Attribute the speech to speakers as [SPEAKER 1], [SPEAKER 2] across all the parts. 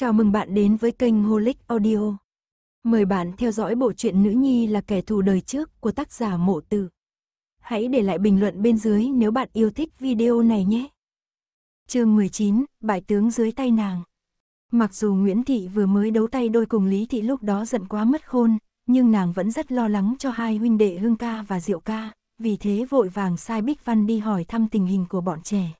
[SPEAKER 1] Chào mừng bạn đến với kênh Holic Audio. Mời bạn theo dõi bộ truyện Nữ Nhi là kẻ thù đời trước của tác giả Mộ Tử. Hãy để lại bình luận bên dưới nếu bạn yêu thích video này nhé. Chương 19, bại tướng dưới tay nàng. Mặc dù Nguyễn Thị vừa mới đấu tay đôi cùng Lý Thị lúc đó giận quá mất khôn, nhưng nàng vẫn rất lo lắng cho hai huynh đệ Hương Ca và Diệu Ca, vì thế vội vàng sai Bích Văn đi hỏi thăm tình hình của bọn trẻ.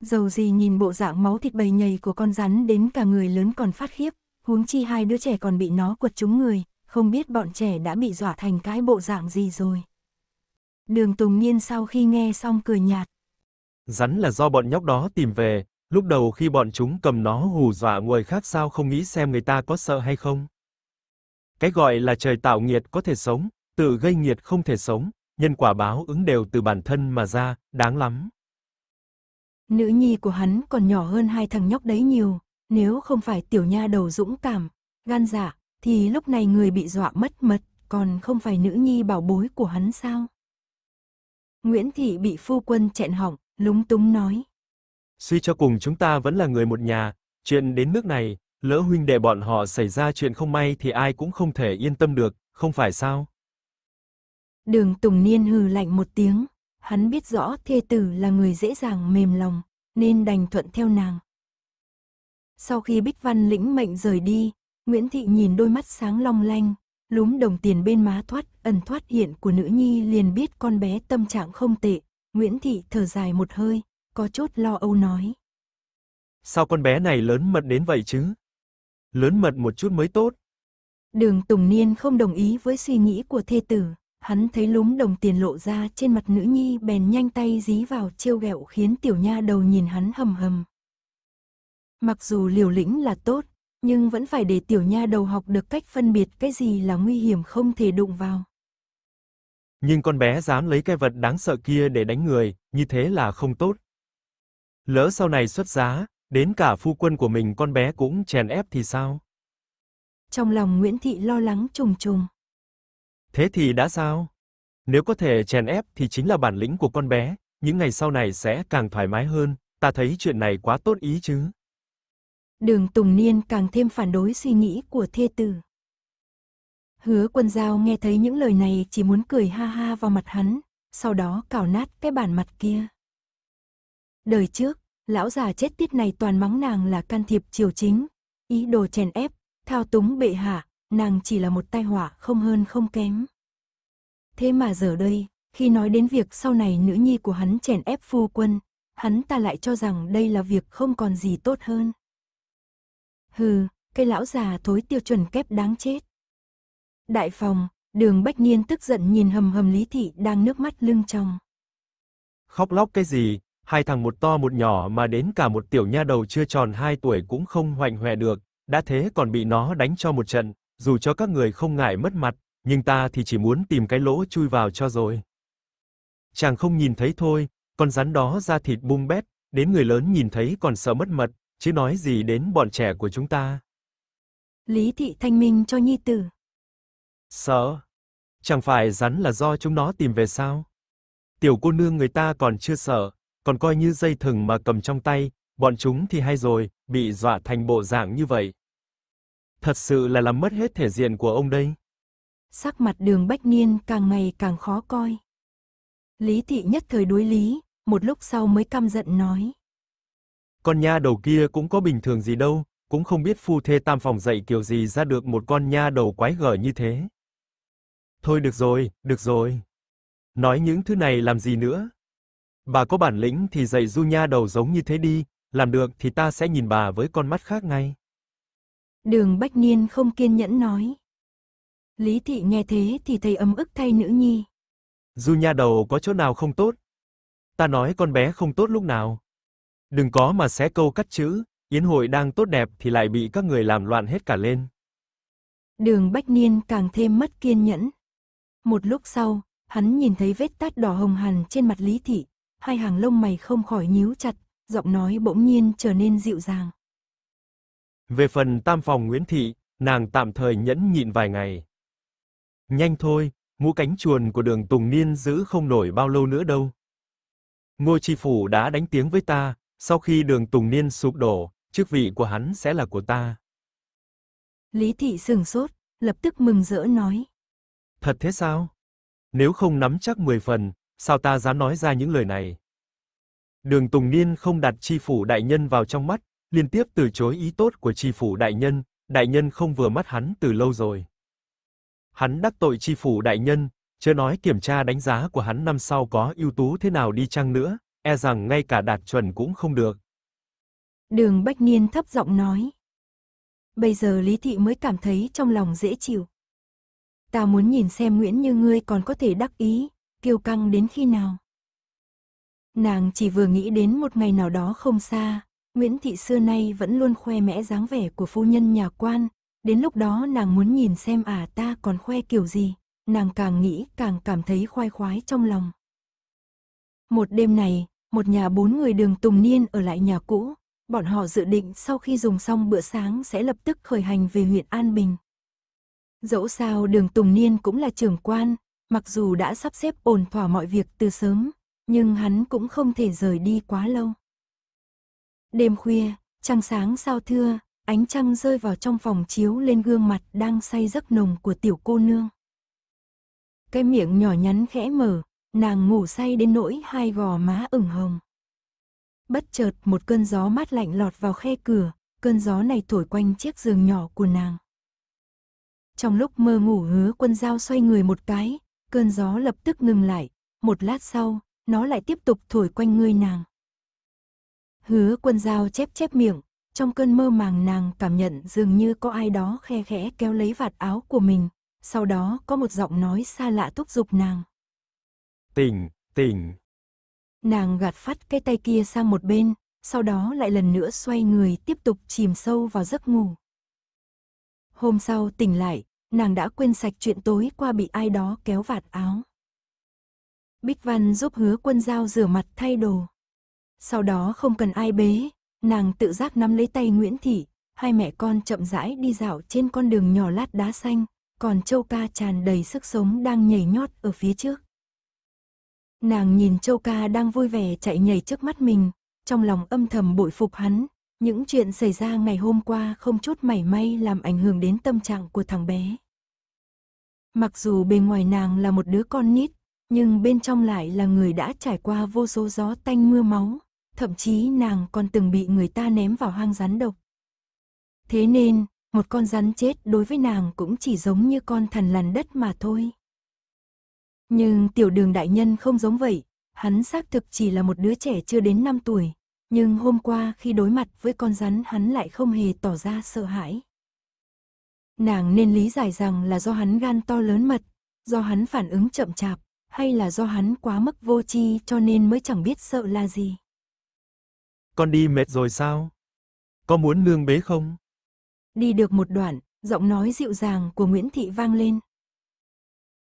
[SPEAKER 1] Dầu gì nhìn bộ dạng máu thịt bầy nhầy của con rắn đến cả người lớn còn phát khiếp, huống chi hai đứa trẻ còn bị nó quật trúng người, không biết bọn trẻ đã bị dọa thành cái bộ dạng gì rồi. Đường Tùng Niên sau khi nghe xong cười nhạt.
[SPEAKER 2] Rắn là do bọn nhóc đó tìm về, lúc đầu khi bọn chúng cầm nó hù dọa người khác sao không nghĩ xem người ta có sợ hay không. Cái gọi là trời tạo nghiệt có thể sống, tự gây nghiệt không thể sống, nhân quả báo ứng đều từ bản thân mà ra, đáng lắm.
[SPEAKER 1] Nữ nhi của hắn còn nhỏ hơn hai thằng nhóc đấy nhiều, nếu không phải tiểu nha đầu dũng cảm, gan dạ, thì lúc này người bị dọa mất mật, còn không phải nữ nhi bảo bối của hắn sao? Nguyễn Thị bị phu quân chẹn hỏng, lúng túng nói.
[SPEAKER 2] Suy cho cùng chúng ta vẫn là người một nhà, chuyện đến nước này, lỡ huynh đệ bọn họ xảy ra chuyện không may thì ai cũng không thể yên tâm được, không phải sao?
[SPEAKER 1] Đường Tùng Niên hừ lạnh một tiếng, hắn biết rõ thê tử là người dễ dàng mềm lòng, nên đành thuận theo nàng. Sau khi Bích Văn lĩnh mệnh rời đi, Nguyễn Thị nhìn đôi mắt sáng long lanh, lúm đồng tiền bên má thoát, ẩn thoát hiện của nữ nhi liền biết con bé tâm trạng không tệ. Nguyễn Thị thở dài một hơi, có chút lo âu nói.
[SPEAKER 2] Sao con bé này lớn mật đến vậy chứ? Lớn mật một chút mới tốt.
[SPEAKER 1] Đường Tùng Niên không đồng ý với suy nghĩ của thê tử hắn thấy lúm đồng tiền lộ ra trên mặt nữ nhi bèn nhanh tay dí vào trêu ghẹo khiến tiểu nha đầu nhìn hắn hầm hầm. Mặc dù liều lĩnh là tốt, nhưng vẫn phải để tiểu nha đầu học được cách phân biệt cái gì là nguy hiểm không thể đụng vào.
[SPEAKER 2] Nhưng con bé dám lấy cái vật đáng sợ kia để đánh người, như thế là không tốt. Lỡ sau này xuất giá, đến cả phu quân của mình con bé cũng chèn ép thì sao?
[SPEAKER 1] Trong lòng Nguyễn Thị lo lắng trùng trùng.
[SPEAKER 2] Thế thì đã sao? Nếu có thể chèn ép thì chính là bản lĩnh của con bé, những ngày sau này sẽ càng thoải mái hơn, ta thấy chuyện này quá tốt ý chứ.
[SPEAKER 1] Đường Tùng Niên càng thêm phản đối suy nghĩ của thê tử. Hứa Quân Giao nghe thấy những lời này chỉ muốn cười ha ha vào mặt hắn, sau đó cào nát cái bản mặt kia. Đời trước, lão già chết tiết này toàn mắng nàng là can thiệp triều chính, ý đồ chèn ép, thao túng bệ hạ, nàng chỉ là một tai họa không hơn không kém. Thế mà giờ đây, khi nói đến việc sau này nữ nhi của hắn chèn ép phu quân, hắn ta lại cho rằng đây là việc không còn gì tốt hơn. Hừ, cây lão già thối tiêu chuẩn kép đáng chết. Đại phòng, đường Bách Niên tức giận nhìn hầm hầm Lý Thị đang nước mắt lưng trong.
[SPEAKER 2] Khóc lóc cái gì, hai thằng một to một nhỏ mà đến cả một tiểu nha đầu chưa tròn hai tuổi cũng không hoành hòe được, đã thế còn bị nó đánh cho một trận dù cho các người không ngại mất mặt, nhưng ta thì chỉ muốn tìm cái lỗ chui vào cho rồi. Chàng không nhìn thấy thôi, con rắn đó ra thịt bung bét, đến người lớn nhìn thấy còn sợ mất mật, chứ nói gì đến bọn trẻ của chúng ta.
[SPEAKER 1] Lý thị thanh minh cho nhi tử.
[SPEAKER 2] Sợ? Chẳng phải rắn là do chúng nó tìm về sao? Tiểu cô nương người ta còn chưa sợ, còn coi như dây thừng mà cầm trong tay, bọn chúng thì hay rồi, bị dọa thành bộ dạng như vậy. Thật sự là làm mất hết thể diện của ông đây.
[SPEAKER 1] Sắc mặt đường bách niên càng ngày càng khó coi. Lý thị nhất thời đối lý, một lúc sau mới căm giận nói.
[SPEAKER 2] Con nha đầu kia cũng có bình thường gì đâu, cũng không biết phu thê tam phòng dạy kiểu gì ra được một con nha đầu quái gở như thế. Thôi được rồi, được rồi. Nói những thứ này làm gì nữa? Bà có bản lĩnh thì dạy du nha đầu giống như thế đi, làm được thì ta sẽ nhìn bà với con mắt khác ngay.
[SPEAKER 1] Đường Bách Niên không kiên nhẫn nói. Lý thị nghe thế thì thấy ấm ức thay nữ nhi.
[SPEAKER 2] dù nha đầu có chỗ nào không tốt? Ta nói con bé không tốt lúc nào. Đừng có mà xé câu cắt chữ, yến hội đang tốt đẹp thì lại bị các người làm loạn hết cả lên.
[SPEAKER 1] Đường Bách Niên càng thêm mất kiên nhẫn. Một lúc sau, hắn nhìn thấy vết tát đỏ hồng hằn trên mặt Lý thị, hai hàng lông mày không khỏi nhíu chặt, giọng nói bỗng nhiên trở nên dịu dàng.
[SPEAKER 2] Về phần tam phòng Nguyễn Thị, nàng tạm thời nhẫn nhịn vài ngày. Nhanh thôi, mũ cánh chuồn của đường Tùng Niên giữ không nổi bao lâu nữa đâu. Ngô tri Phủ đã đánh tiếng với ta, sau khi đường Tùng Niên sụp đổ, chức vị của hắn sẽ là của ta.
[SPEAKER 1] Lý Thị sừng sốt, lập tức mừng rỡ nói.
[SPEAKER 2] Thật thế sao? Nếu không nắm chắc 10 phần, sao ta dám nói ra những lời này? Đường Tùng Niên không đặt tri Phủ Đại Nhân vào trong mắt, liên tiếp từ chối ý tốt của tri phủ đại nhân, đại nhân không vừa mắt hắn từ lâu rồi. Hắn đắc tội tri phủ đại nhân, chưa nói kiểm tra đánh giá của hắn năm sau có ưu tú thế nào đi chăng nữa, e rằng ngay cả đạt chuẩn cũng không được.
[SPEAKER 1] Đường Bách Niên thấp giọng nói. Bây giờ Lý Thị mới cảm thấy trong lòng dễ chịu. Ta muốn nhìn xem Nguyễn như ngươi còn có thể đắc ý, kiêu căng đến khi nào. Nàng chỉ vừa nghĩ đến một ngày nào đó không xa, Nguyễn Thị xưa nay vẫn luôn khoe mẽ dáng vẻ của phu nhân nhà quan, đến lúc đó nàng muốn nhìn xem à ta còn khoe kiểu gì, nàng càng nghĩ càng cảm thấy khoai khoái trong lòng. Một đêm này, một nhà bốn người đường Tùng Niên ở lại nhà cũ, bọn họ dự định sau khi dùng xong bữa sáng sẽ lập tức khởi hành về huyện An Bình. Dẫu sao đường Tùng Niên cũng là trưởng quan, mặc dù đã sắp xếp ổn thỏa mọi việc từ sớm, nhưng hắn cũng không thể rời đi quá lâu. Đêm khuya, trăng sáng sao thưa, ánh trăng rơi vào trong phòng chiếu lên gương mặt đang say giấc nồng của tiểu cô nương. Cái miệng nhỏ nhắn khẽ mở, nàng ngủ say đến nỗi hai gò má ửng hồng. Bất chợt một cơn gió mát lạnh lọt vào khe cửa, cơn gió này thổi quanh chiếc giường nhỏ của nàng. Trong lúc mơ ngủ hứa quân dao xoay người một cái, cơn gió lập tức ngừng lại, một lát sau, nó lại tiếp tục thổi quanh người nàng. Hứa quân dao chép chép miệng, trong cơn mơ màng nàng cảm nhận dường như có ai đó khe khẽ kéo lấy vạt áo của mình, sau đó có một giọng nói xa lạ thúc giục nàng.
[SPEAKER 2] Tỉnh, tỉnh.
[SPEAKER 1] Nàng gạt phát cái tay kia sang một bên, sau đó lại lần nữa xoay người tiếp tục chìm sâu vào giấc ngủ. Hôm sau tỉnh lại, nàng đã quên sạch chuyện tối qua bị ai đó kéo vạt áo. Bích Văn giúp hứa quân giao rửa mặt thay đồ. Sau đó không cần ai bế, nàng tự giác nắm lấy tay Nguyễn Thị, hai mẹ con chậm rãi đi dạo trên con đường nhỏ lát đá xanh, còn Châu Ca tràn đầy sức sống đang nhảy nhót ở phía trước. Nàng nhìn Châu Ca đang vui vẻ chạy nhảy trước mắt mình, trong lòng âm thầm bội phục hắn, những chuyện xảy ra ngày hôm qua không chút mảy may làm ảnh hưởng đến tâm trạng của thằng bé. Mặc dù bề ngoài nàng là một đứa con nít, nhưng bên trong lại là người đã trải qua vô số gió tanh mưa máu, thậm chí nàng còn từng bị người ta ném vào hang rắn độc. Thế nên, một con rắn chết đối với nàng cũng chỉ giống như con thần lằn đất mà thôi. Nhưng tiểu đường đại nhân không giống vậy, hắn xác thực chỉ là một đứa trẻ chưa đến 5 tuổi, nhưng hôm qua khi đối mặt với con rắn hắn lại không hề tỏ ra sợ hãi. Nàng nên lý giải rằng là do hắn gan to lớn mật, do hắn phản ứng chậm chạp, hay là do hắn quá mức vô tri cho nên mới chẳng biết sợ là
[SPEAKER 2] gì. Con đi mệt rồi sao? Có muốn nương bế không?
[SPEAKER 1] Đi được một đoạn, giọng nói dịu dàng của Nguyễn Thị vang lên.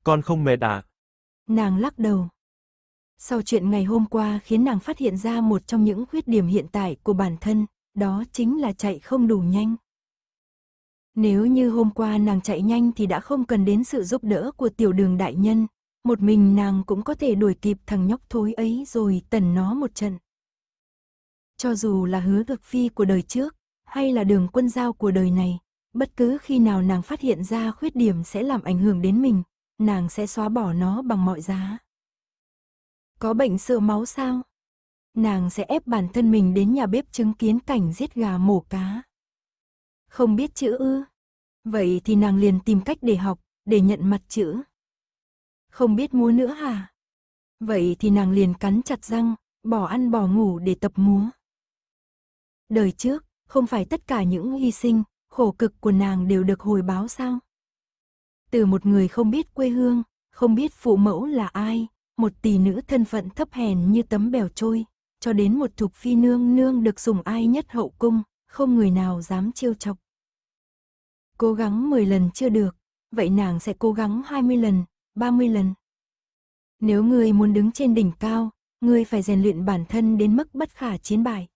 [SPEAKER 2] Con không mệt à?
[SPEAKER 1] Nàng lắc đầu. Sau chuyện ngày hôm qua khiến nàng phát hiện ra một trong những khuyết điểm hiện tại của bản thân, đó chính là chạy không đủ nhanh. Nếu như hôm qua nàng chạy nhanh thì đã không cần đến sự giúp đỡ của tiểu đường đại nhân, một mình nàng cũng có thể đuổi kịp thằng nhóc thối ấy rồi tần nó một trận. Cho dù là hứa thực phi của đời trước, hay là đường quân giao của đời này, bất cứ khi nào nàng phát hiện ra khuyết điểm sẽ làm ảnh hưởng đến mình, nàng sẽ xóa bỏ nó bằng mọi giá. Có bệnh sợ máu sao? Nàng sẽ ép bản thân mình đến nhà bếp chứng kiến cảnh giết gà mổ cá. Không biết chữ ư? Vậy thì nàng liền tìm cách để học, để nhận mặt chữ. Không biết múa nữa hả? Vậy thì nàng liền cắn chặt răng, bỏ ăn bỏ ngủ để tập múa. Đời trước, không phải tất cả những hy sinh, khổ cực của nàng đều được hồi báo sao? Từ một người không biết quê hương, không biết phụ mẫu là ai, một tỷ nữ thân phận thấp hèn như tấm bèo trôi, cho đến một thục phi nương nương được sủng ai nhất hậu cung, không người nào dám chiêu chọc. Cố gắng 10 lần chưa được, vậy nàng sẽ cố gắng 20 lần, 30 lần. Nếu ngươi muốn đứng trên đỉnh cao, ngươi phải rèn luyện bản thân đến mức bất khả chiến bại.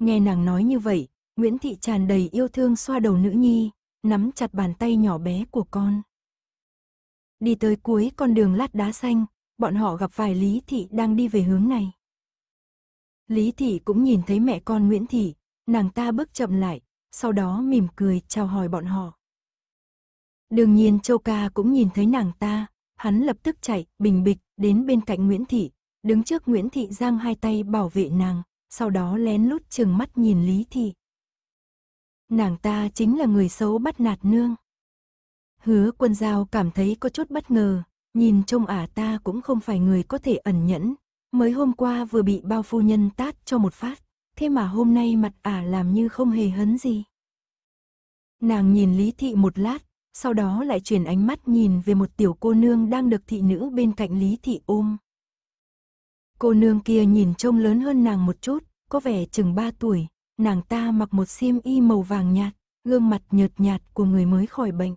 [SPEAKER 1] Nghe nàng nói như vậy, Nguyễn Thị tràn đầy yêu thương xoa đầu nữ nhi, nắm chặt bàn tay nhỏ bé của con. Đi tới cuối con đường lát đá xanh, bọn họ gặp vài Lý Thị đang đi về hướng này. Lý Thị cũng nhìn thấy mẹ con Nguyễn Thị, nàng ta bước chậm lại, sau đó mỉm cười chào hỏi bọn họ. Đương nhiên Châu Ca cũng nhìn thấy nàng ta, hắn lập tức chạy, bình bịch, đến bên cạnh Nguyễn Thị, đứng trước Nguyễn Thị giang hai tay bảo vệ nàng, sau đó lén lút chừng mắt nhìn Lý Thị. Nàng ta chính là người xấu bắt nạt nương. Hứa quân giao cảm thấy có chút bất ngờ, nhìn trông ả ta cũng không phải người có thể ẩn nhẫn, mới hôm qua vừa bị bao phu nhân tát cho một phát, thế mà hôm nay mặt ả làm như không hề hấn gì. Nàng nhìn Lý Thị một lát, sau đó lại chuyển ánh mắt nhìn về một tiểu cô nương đang được thị nữ bên cạnh Lý Thị ôm. Cô nương kia nhìn trông lớn hơn nàng một chút, có vẻ chừng 3 tuổi, nàng ta mặc một xiêm y màu vàng nhạt, gương mặt nhợt nhạt của người mới khỏi bệnh.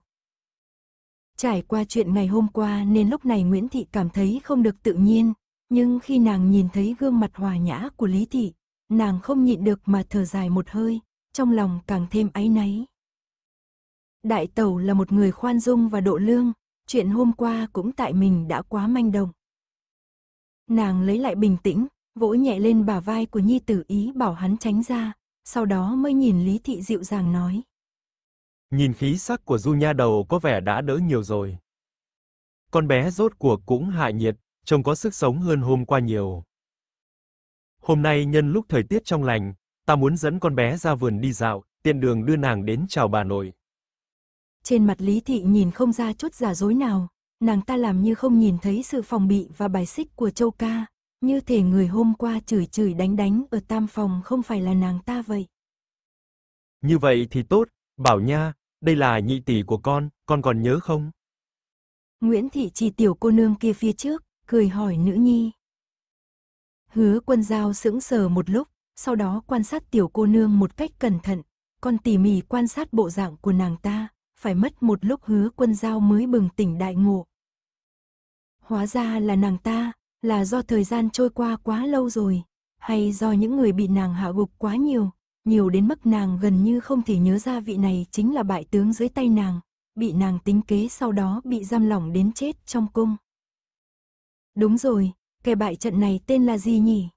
[SPEAKER 1] Trải qua chuyện ngày hôm qua nên lúc này Nguyễn Thị cảm thấy không được tự nhiên, nhưng khi nàng nhìn thấy gương mặt hòa nhã của Lý Thị, nàng không nhịn được mà thở dài một hơi, trong lòng càng thêm áy náy. Đại Tẩu là một người khoan dung và độ lương, chuyện hôm qua cũng tại mình đã quá manh động. Nàng lấy lại bình tĩnh, vỗ nhẹ lên bả vai của nhi tử ý bảo hắn tránh ra, sau đó mới nhìn Lý Thị dịu dàng nói.
[SPEAKER 2] Nhìn khí sắc của Du Nha đầu có vẻ đã đỡ nhiều rồi. Con bé rốt cuộc cũng hạ nhiệt, trông có sức sống hơn hôm qua nhiều. Hôm nay nhân lúc thời tiết trong lành, ta muốn dẫn con bé ra vườn đi dạo, tiện đường đưa nàng đến chào bà nội.
[SPEAKER 1] Trên mặt Lý Thị nhìn không ra chút giả dối nào, nàng ta làm như không nhìn thấy sự phòng bị và bài xích của Châu Ca, như thể người hôm qua chửi chửi đánh đánh ở tam phòng không phải là nàng ta vậy.
[SPEAKER 2] Như vậy thì tốt, Bảo Nha, đây là nhị tỷ của con, con còn nhớ không?
[SPEAKER 1] Nguyễn Thị chỉ tiểu cô nương kia phía trước, cười hỏi nữ nhi. Hứa quân giao sững sờ một lúc, sau đó quan sát tiểu cô nương một cách cẩn thận, còn tỉ mỉ quan sát bộ dạng của nàng ta, phải mất một lúc hứa quân giao mới bừng tỉnh đại ngộ, Hóa ra là nàng ta, là do thời gian trôi qua quá lâu rồi, hay do những người bị nàng hạ gục quá nhiều, nhiều đến mức nàng gần như không thể nhớ ra vị này chính là bại tướng dưới tay nàng, bị nàng tính kế sau đó bị giam lỏng đến chết trong cung. Đúng rồi, kẻ bại trận này tên là gì nhỉ?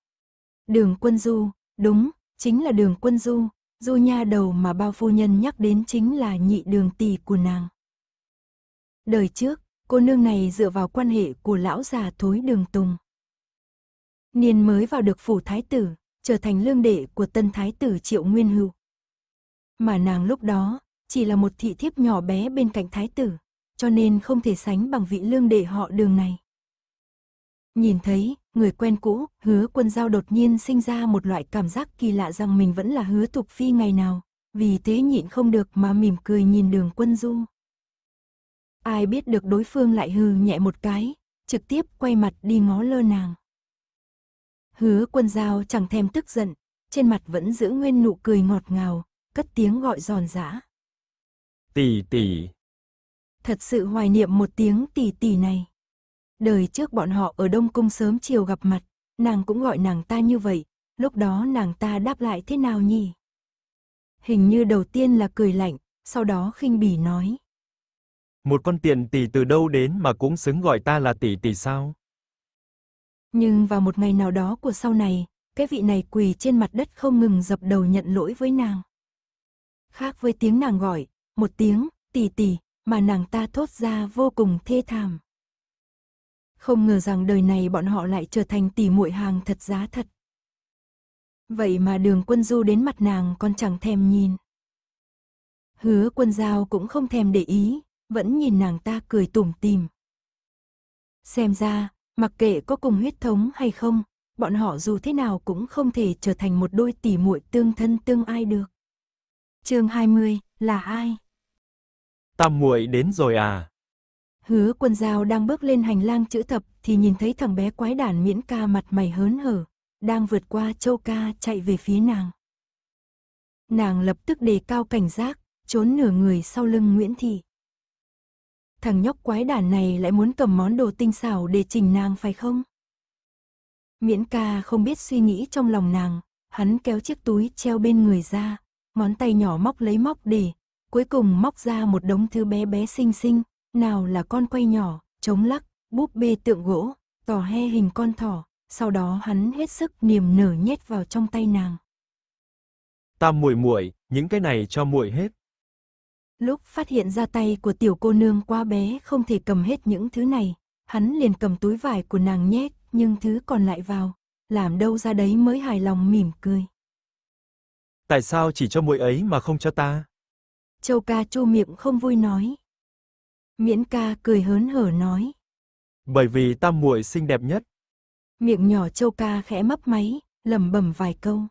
[SPEAKER 1] Đường Quân Du, đúng, chính là Đường Quân Du, Du nha đầu mà bao phu nhân nhắc đến chính là nhị đường tỷ của nàng. Đời trước, cô nương này dựa vào quan hệ của lão già thối đường tùng. Niên mới vào được phủ thái tử, trở thành lương đệ của tân thái tử triệu nguyên hưu Mà nàng lúc đó, chỉ là một thị thiếp nhỏ bé bên cạnh thái tử, cho nên không thể sánh bằng vị lương đệ họ đường này. Nhìn thấy, người quen cũ, hứa quân giao đột nhiên sinh ra một loại cảm giác kỳ lạ rằng mình vẫn là hứa tục phi ngày nào, vì thế nhịn không được mà mỉm cười nhìn đường quân du. Ai biết được đối phương lại hừ nhẹ một cái, trực tiếp quay mặt đi ngó lơ nàng. Hứa quân giao chẳng thèm tức giận, trên mặt vẫn giữ nguyên nụ cười ngọt ngào, cất tiếng gọi giòn giã.
[SPEAKER 2] Tỷ tỷ.
[SPEAKER 1] Thật sự hoài niệm một tiếng tỷ tỷ này. Đời trước bọn họ ở Đông Cung sớm chiều gặp mặt, nàng cũng gọi nàng ta như vậy, lúc đó nàng ta đáp lại thế nào nhỉ? Hình như đầu tiên là cười lạnh, sau đó khinh bỉ nói
[SPEAKER 2] một con tiện tỷ từ đâu đến mà cũng xứng gọi ta là tỷ tỷ sao?
[SPEAKER 1] Nhưng vào một ngày nào đó của sau này, cái vị này quỳ trên mặt đất không ngừng dập đầu nhận lỗi với nàng. Khác với tiếng nàng gọi, một tiếng, tỷ tỷ, mà nàng ta thốt ra vô cùng thê thảm. Không ngờ rằng đời này bọn họ lại trở thành tỷ muội hàng thật giá thật. Vậy mà đường quân du đến mặt nàng còn chẳng thèm nhìn. Hứa quân giao cũng không thèm để ý, vẫn nhìn nàng ta cười tủm tìm. Xem ra, mặc kệ có cùng huyết thống hay không, bọn họ dù thế nào cũng không thể trở thành một đôi tỷ muội tương thân tương ai được. Chương 20, là ai?
[SPEAKER 2] Tam muội đến rồi à?
[SPEAKER 1] Hứa Quân Dao đang bước lên hành lang chữ thập thì nhìn thấy thằng bé quái đản Miễn Ca mặt mày hớn hở, đang vượt qua Châu Ca chạy về phía nàng. Nàng lập tức đề cao cảnh giác, trốn nửa người sau lưng Nguyễn Thị thằng nhóc quái đản này lại muốn cầm món đồ tinh xảo để chỉnh nàng phải không? Miễn ca không biết suy nghĩ trong lòng nàng, hắn kéo chiếc túi treo bên người ra, ngón tay nhỏ móc lấy móc để, cuối cùng móc ra một đống thứ bé bé xinh xinh, nào là con quay nhỏ, chống lắc, búp bê tượng gỗ, tò he hình con thỏ, sau đó hắn hết sức niềm nở nhét vào trong tay nàng.
[SPEAKER 2] Ta muội muội, những cái này cho muội hết.
[SPEAKER 1] Lúc phát hiện ra tay của tiểu cô nương quá bé không thể cầm hết những thứ này, hắn liền cầm túi vải của nàng nhét nhưng thứ còn lại vào, làm đâu ra đấy mới hài lòng mỉm cười.
[SPEAKER 2] Tại sao chỉ cho muội ấy mà không cho ta?
[SPEAKER 1] Châu ca chu miệng không vui nói. Miễn ca cười hớn hở nói.
[SPEAKER 2] Bởi vì tam muội xinh đẹp nhất.
[SPEAKER 1] Miệng nhỏ châu ca khẽ mấp máy, lẩm bẩm vài câu.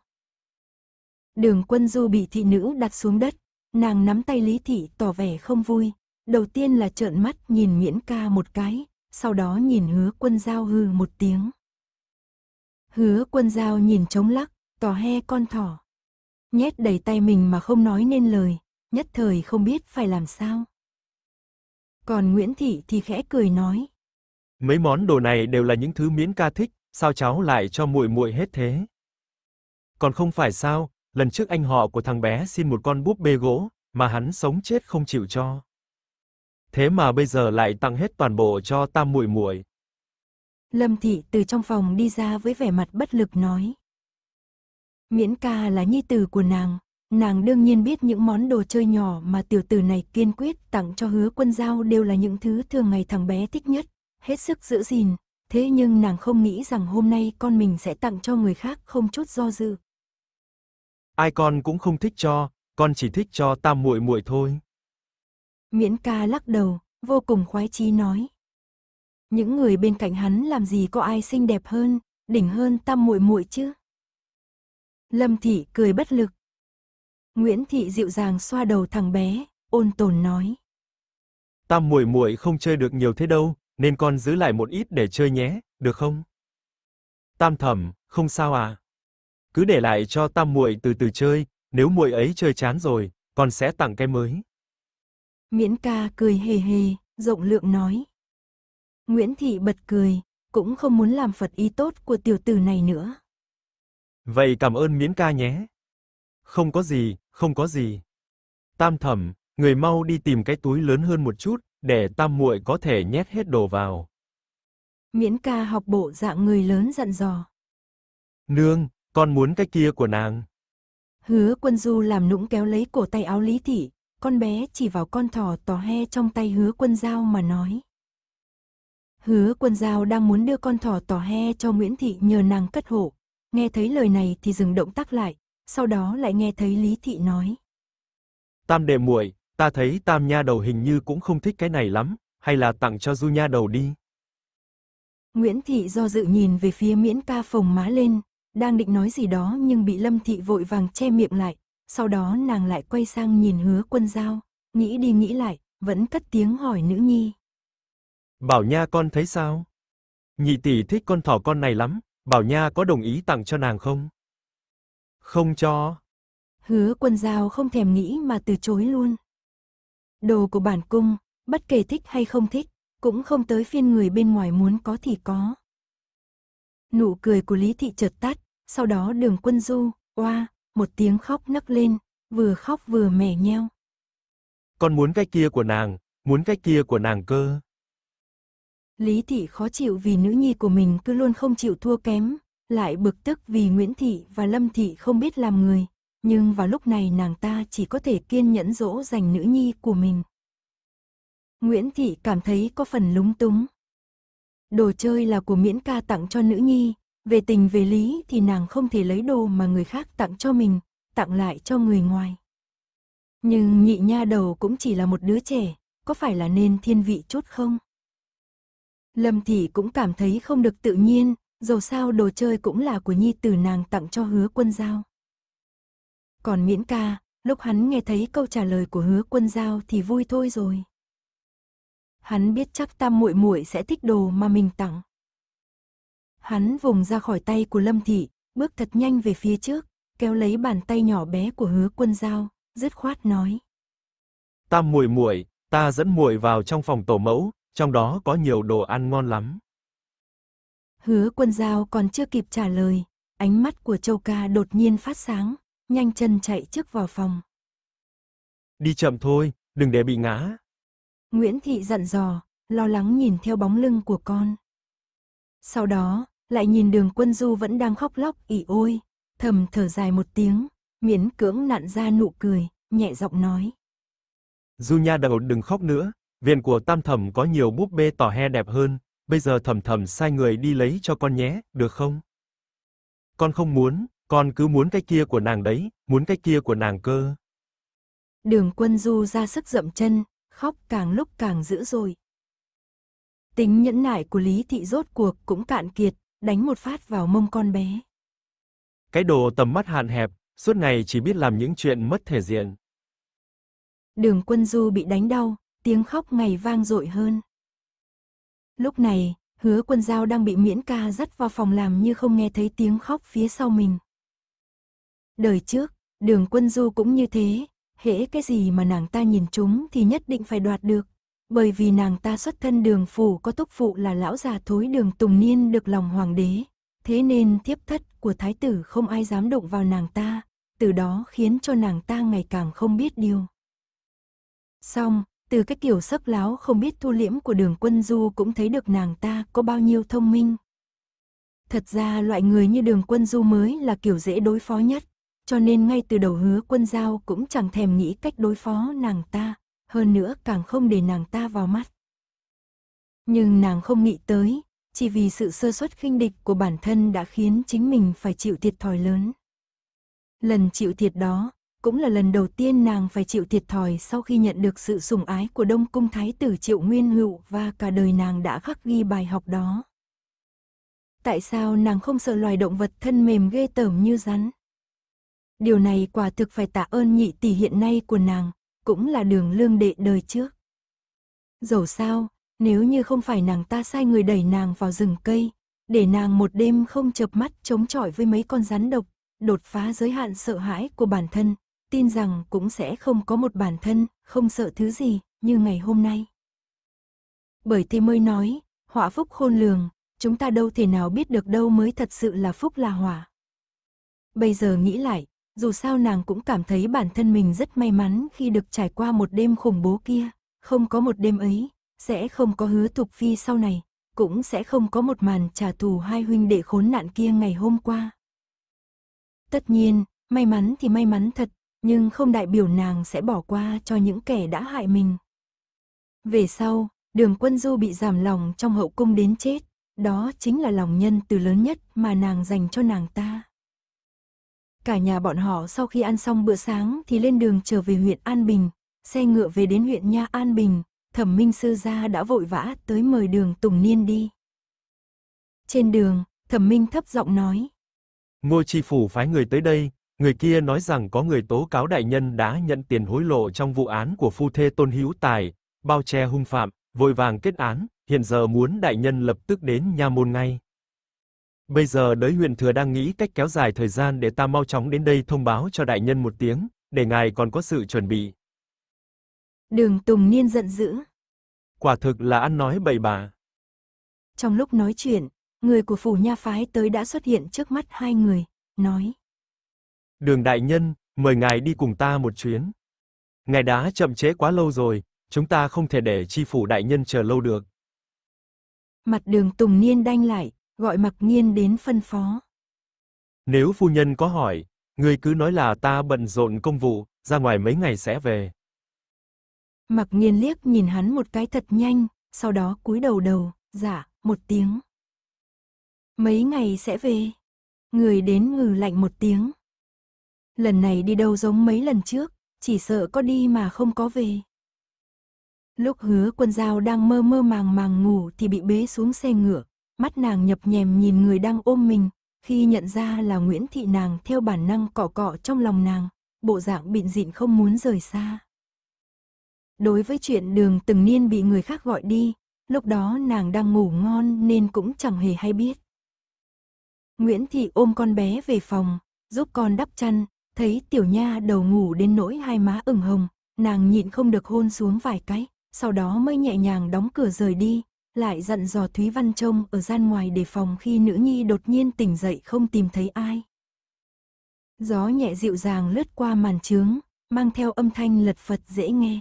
[SPEAKER 1] Đường quân du bị thị nữ đặt xuống đất, Nàng nắm tay Lý Thị tỏ vẻ không vui. Đầu tiên là trợn mắt nhìn nguyễn ca một cái, sau đó nhìn hứa quân giao hư một tiếng. Hứa quân giao nhìn trống lắc, tỏ he con thỏ. Nhét đầy tay mình mà không nói nên lời, nhất thời không biết phải làm sao. Còn Nguyễn Thị thì khẽ cười
[SPEAKER 2] nói. Mấy món đồ này đều là những thứ miễn ca thích, sao cháu lại cho muội muội hết thế? Còn không phải sao, lần trước anh họ của thằng bé xin một con búp bê gỗ, mà hắn sống chết không chịu cho. Thế mà bây giờ lại tặng hết toàn bộ cho Tam muội muội.
[SPEAKER 1] Lâm Thị từ trong phòng đi ra với vẻ mặt bất lực nói. Miễn ca là nhi tử của nàng, nàng đương nhiên biết những món đồ chơi nhỏ mà tiểu tử này kiên quyết tặng cho hứa quân giao đều là những thứ thường ngày thằng bé thích nhất, hết sức giữ gìn. Thế nhưng nàng không nghĩ rằng hôm nay con mình sẽ tặng cho người khác không chút do dự
[SPEAKER 2] ai con cũng không thích cho, con chỉ thích cho tam muội muội thôi.
[SPEAKER 1] Miễn ca lắc đầu, vô cùng khoái chí nói. Những người bên cạnh hắn làm gì có ai xinh đẹp hơn, đỉnh hơn tam muội muội chứ? Lâm thị cười bất lực. Nguyễn thị dịu dàng xoa đầu thằng bé, ôn tồn nói:
[SPEAKER 2] "Tam muội muội không chơi được nhiều thế đâu, nên con giữ lại một ít để chơi nhé, được không?" Tam thẩm, không sao à? cứ để lại cho Tam muội từ từ chơi, nếu muội ấy chơi chán rồi, con sẽ tặng cái mới.
[SPEAKER 1] Miễn ca cười hề hề, rộng lượng nói. Nguyễn Thị bật cười, cũng không muốn làm Phật y tốt của tiểu tử này nữa.
[SPEAKER 2] Vậy cảm ơn Miễn ca nhé. Không có gì, không có gì. Tam Thẩm, người mau đi tìm cái túi lớn hơn một chút, để Tam muội có thể nhét hết đồ vào.
[SPEAKER 1] Miễn ca học bộ dạng người lớn dặn dò.
[SPEAKER 2] Nương, con muốn cái kia của nàng.
[SPEAKER 1] Hứa quân du làm nũng kéo lấy cổ tay áo Lý Thị, con bé chỉ vào con thỏ tò he trong tay hứa quân giao mà nói. Hứa quân giao đang muốn đưa con thỏ tò he cho Nguyễn Thị nhờ nàng cất hộ. Nghe thấy lời này thì dừng động tác lại, sau đó lại nghe thấy Lý Thị nói.
[SPEAKER 2] Tam đệ muội, ta thấy tam nha đầu hình như cũng không thích cái này lắm, hay là tặng cho du nha đầu đi.
[SPEAKER 1] Nguyễn Thị do dự nhìn về phía miễn ca phồng má lên, đang định nói gì đó nhưng bị Lâm Thị vội vàng che miệng lại, sau đó nàng lại quay sang nhìn hứa quân giao, nghĩ đi nghĩ lại, vẫn cất tiếng hỏi nữ nhi.
[SPEAKER 2] Bảo Nha con thấy sao? Nhị tỷ thích con thỏ con này lắm, Bảo Nha có đồng ý tặng cho nàng không? Không cho.
[SPEAKER 1] Hứa quân giao không thèm nghĩ mà từ chối luôn. Đồ của bản cung, bất kể thích hay không thích, cũng không tới phiên người bên ngoài muốn có thì có. Nụ cười của Lý Thị chợt tắt, sau đó đường quân du, oa, một tiếng khóc nấc lên, vừa khóc vừa mẻ
[SPEAKER 2] nheo. Con muốn cái kia của nàng, muốn cái kia của nàng cơ.
[SPEAKER 1] Lý thị khó chịu vì nữ nhi của mình cứ luôn không chịu thua kém, lại bực tức vì Nguyễn thị và Lâm thị không biết làm người, nhưng vào lúc này nàng ta chỉ có thể kiên nhẫn dỗ dành nữ nhi của mình. Nguyễn thị cảm thấy có phần lúng túng. Đồ chơi là của Miễn ca tặng cho nữ nhi, về tình về lý thì nàng không thể lấy đồ mà người khác tặng cho mình, tặng lại cho người ngoài. Nhưng nhị nha đầu cũng chỉ là một đứa trẻ, có phải là nên thiên vị chút không? Lâm Thị cũng cảm thấy không được tự nhiên, dù sao đồ chơi cũng là của nhi tử nàng tặng cho hứa quân giao. Còn miễn ca, lúc hắn nghe thấy câu trả lời của hứa quân giao thì vui thôi rồi. Hắn biết chắc tam muội muội sẽ thích đồ mà mình tặng. Hắn vùng ra khỏi tay của Lâm Thị, bước thật nhanh về phía trước, kéo lấy bàn tay nhỏ bé của hứa quân giao dứt khoát nói.
[SPEAKER 2] ta muội muội, ta dẫn muội vào trong phòng tổ mẫu, trong đó có nhiều đồ ăn ngon lắm.
[SPEAKER 1] Hứa quân giao còn chưa kịp trả lời, ánh mắt của châu ca đột nhiên phát sáng, nhanh chân chạy trước vào phòng.
[SPEAKER 2] Đi chậm thôi, đừng để bị ngã.
[SPEAKER 1] Nguyễn Thị dặn dò, lo lắng nhìn theo bóng lưng của con. Sau đó, lại nhìn đường quân du vẫn đang khóc lóc ỉ ôi, thầm thở dài một tiếng, miễn cưỡng nặn ra nụ cười, nhẹ giọng
[SPEAKER 2] nói. Du nha đầu đừng khóc nữa, viện của tam thẩm có nhiều búp bê tỏ he đẹp hơn, bây giờ thẩm thẩm sai người đi lấy cho con nhé, được không? Con không muốn, con cứ muốn cái kia của nàng đấy, muốn cái kia của nàng cơ.
[SPEAKER 1] Đường quân du ra sức dậm chân, khóc càng lúc càng dữ rồi Tính nhẫn nại của Lý Thị rốt cuộc cũng cạn kiệt, đánh một phát vào mông con bé.
[SPEAKER 2] Cái đồ tầm mắt hạn hẹp, suốt ngày chỉ biết làm những chuyện mất thể diện.
[SPEAKER 1] Đường quân du bị đánh đau, tiếng khóc ngày vang dội hơn. Lúc này, hứa quân giao đang bị miễn ca dắt vào phòng làm như không nghe thấy tiếng khóc phía sau mình. Đời trước, đường quân du cũng như thế, hễ cái gì mà nàng ta nhìn chúng thì nhất định phải đoạt được, bởi vì nàng ta xuất thân đường phủ có túc phụ là lão già thối đường Tùng Niên được lòng hoàng đế, thế nên thiếp thất của thái tử không ai dám động vào nàng ta, từ đó khiến cho nàng ta ngày càng không biết điều. Xong, từ cái kiểu sấp láo không biết thu liễm của đường quân du cũng thấy được nàng ta có bao nhiêu thông minh. Thật ra loại người như đường quân du mới là kiểu dễ đối phó nhất, cho nên ngay từ đầu hứa quân giao cũng chẳng thèm nghĩ cách đối phó nàng ta, hơn nữa càng không để nàng ta vào mắt. Nhưng nàng không nghĩ tới, chỉ vì sự sơ suất khinh địch của bản thân đã khiến chính mình phải chịu thiệt thòi lớn. Lần chịu thiệt đó, cũng là lần đầu tiên nàng phải chịu thiệt thòi sau khi nhận được sự sủng ái của Đông Cung Thái tử Triệu Nguyên Hữu và cả đời nàng đã khắc ghi bài học đó. Tại sao nàng không sợ loài động vật thân mềm ghê tởm như rắn? Điều này quả thực phải tạ ơn nhị tỷ hiện nay của nàng, cũng là đường lương đệ đời trước. Dẫu sao, nếu như không phải nàng ta sai người đẩy nàng vào rừng cây, để nàng một đêm không chập mắt chống chọi với mấy con rắn độc, đột phá giới hạn sợ hãi của bản thân, tin rằng cũng sẽ không có một bản thân không sợ thứ gì như ngày hôm nay. Bởi thế mới nói, họa phúc khôn lường, chúng ta đâu thể nào biết được đâu mới thật sự là phúc là hỏa. Bây giờ nghĩ lại, dù sao nàng cũng cảm thấy bản thân mình rất may mắn khi được trải qua một đêm khủng bố kia, không có một đêm ấy, sẽ không có hứa tục phi sau này, cũng sẽ không có một màn trả thù hai huynh đệ khốn nạn kia ngày hôm qua. Tất nhiên, may mắn thì may mắn thật, nhưng không đại biểu nàng sẽ bỏ qua cho những kẻ đã hại mình. Về sau, đường quân du bị giảm lòng trong hậu cung đến chết, đó chính là lòng nhân từ lớn nhất mà nàng dành cho nàng ta. Cả nhà bọn họ sau khi ăn xong bữa sáng thì lên đường trở về huyện An Bình, xe ngựa về đến huyện Nha An Bình, thẩm minh sư gia đã vội vã tới mời đường Tùng Niên đi. Trên đường, thẩm minh thấp giọng nói.
[SPEAKER 2] Ngô Chi Phủ phái người tới đây, người kia nói rằng có người tố cáo đại nhân đã nhận tiền hối lộ trong vụ án của phu thê Tôn Hữu Tài, bao che hung phạm, vội vàng kết án, hiện giờ muốn đại nhân lập tức đến nhà môn ngay. Bây giờ đới huyện thừa đang nghĩ cách kéo dài thời gian để ta mau chóng đến đây thông báo cho đại nhân một tiếng, để ngài còn có sự chuẩn bị.
[SPEAKER 1] Đường Tùng Niên giận dữ.
[SPEAKER 2] Quả thực là ăn nói bậy bạ.
[SPEAKER 1] Trong lúc nói chuyện, người của phủ nha phái tới đã xuất hiện trước mắt hai người, nói.
[SPEAKER 2] Đường đại nhân, mời ngài đi cùng ta một chuyến. Ngài đã chậm trễ quá lâu rồi, chúng ta không thể để chi phủ đại nhân chờ lâu được.
[SPEAKER 1] Mặt đường Tùng Niên đanh lại, gọi mặc nghiên đến phân phó.
[SPEAKER 2] Nếu phu nhân có hỏi, người cứ nói là ta bận rộn công vụ, ra ngoài mấy ngày sẽ về.
[SPEAKER 1] Mặc nghiên liếc nhìn hắn một cái thật nhanh, sau đó cúi đầu đầu, dạ, một tiếng. Mấy ngày sẽ về. Người đến ngừ lạnh một tiếng. Lần này đi đâu giống mấy lần trước, chỉ sợ có đi mà không có về. Lúc hứa quân giao đang mơ mơ màng màng ngủ thì bị bế xuống xe ngựa, Mắt nàng nhập nhèm nhìn người đang ôm mình, khi nhận ra là Nguyễn Thị nàng theo bản năng cọ cọ trong lòng nàng, bộ dạng bịn dịn không muốn rời xa. Đối với chuyện đường từng niên bị người khác gọi đi, lúc đó nàng đang ngủ ngon nên cũng chẳng hề hay biết. Nguyễn Thị ôm con bé về phòng, giúp con đắp chăn, thấy tiểu nha đầu ngủ đến nỗi hai má ửng hồng, nàng nhịn không được hôn xuống vài cái, sau đó mới nhẹ nhàng đóng cửa rời đi, lại dặn dò Thúy Văn Trông ở gian ngoài đề phòng khi nữ nhi đột nhiên tỉnh dậy không tìm thấy ai. Gió nhẹ dịu dàng lướt qua màn trướng, mang theo âm thanh lật phật dễ nghe.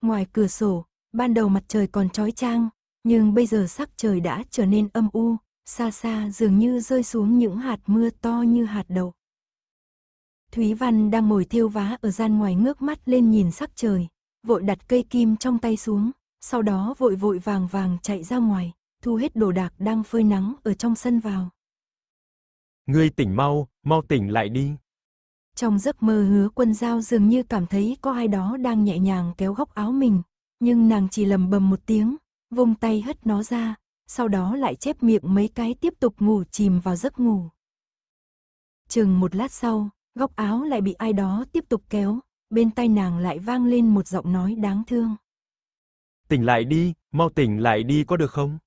[SPEAKER 1] Ngoài cửa sổ, ban đầu mặt trời còn trói trang, nhưng bây giờ sắc trời đã trở nên âm u, xa xa dường như rơi xuống những hạt mưa to như hạt đậu. Thúy Văn đang ngồi thiêu vá ở gian ngoài ngước mắt lên nhìn sắc trời, vội đặt cây kim trong tay xuống, sau đó vội vội vàng vàng chạy ra ngoài, thu hết đồ đạc đang phơi nắng ở trong sân vào.
[SPEAKER 2] Ngươi tỉnh mau, mau tỉnh lại đi.
[SPEAKER 1] Trong giấc mơ hứa quân giao dường như cảm thấy có ai đó đang nhẹ nhàng kéo góc áo mình, nhưng nàng chỉ lầm bầm một tiếng, vung tay hất nó ra, sau đó lại chép miệng mấy cái tiếp tục ngủ chìm vào giấc ngủ. Chừng một lát sau, góc áo lại bị ai đó tiếp tục kéo, bên tai nàng lại vang lên một giọng nói đáng thương.
[SPEAKER 2] Tỉnh lại đi, mau tỉnh lại đi có được không?